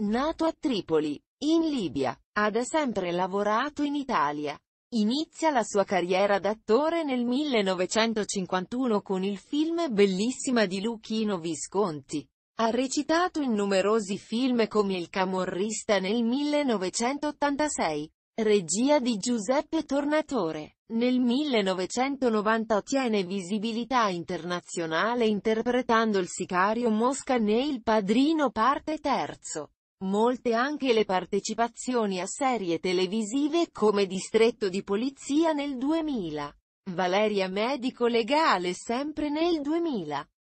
Nato a Tripoli, in Libia, ha da sempre lavorato in Italia. Inizia la sua carriera d'attore nel 1951 con il film Bellissima di Luchino Visconti. Ha recitato in numerosi film come Il Camorrista nel 1986, regia di Giuseppe Tornatore. Nel 1990 ottiene visibilità internazionale interpretando il sicario Mosca ne Il Padrino parte terzo. Molte anche le partecipazioni a serie televisive come Distretto di Polizia nel 2000, Valeria Medico Legale sempre nel 2000,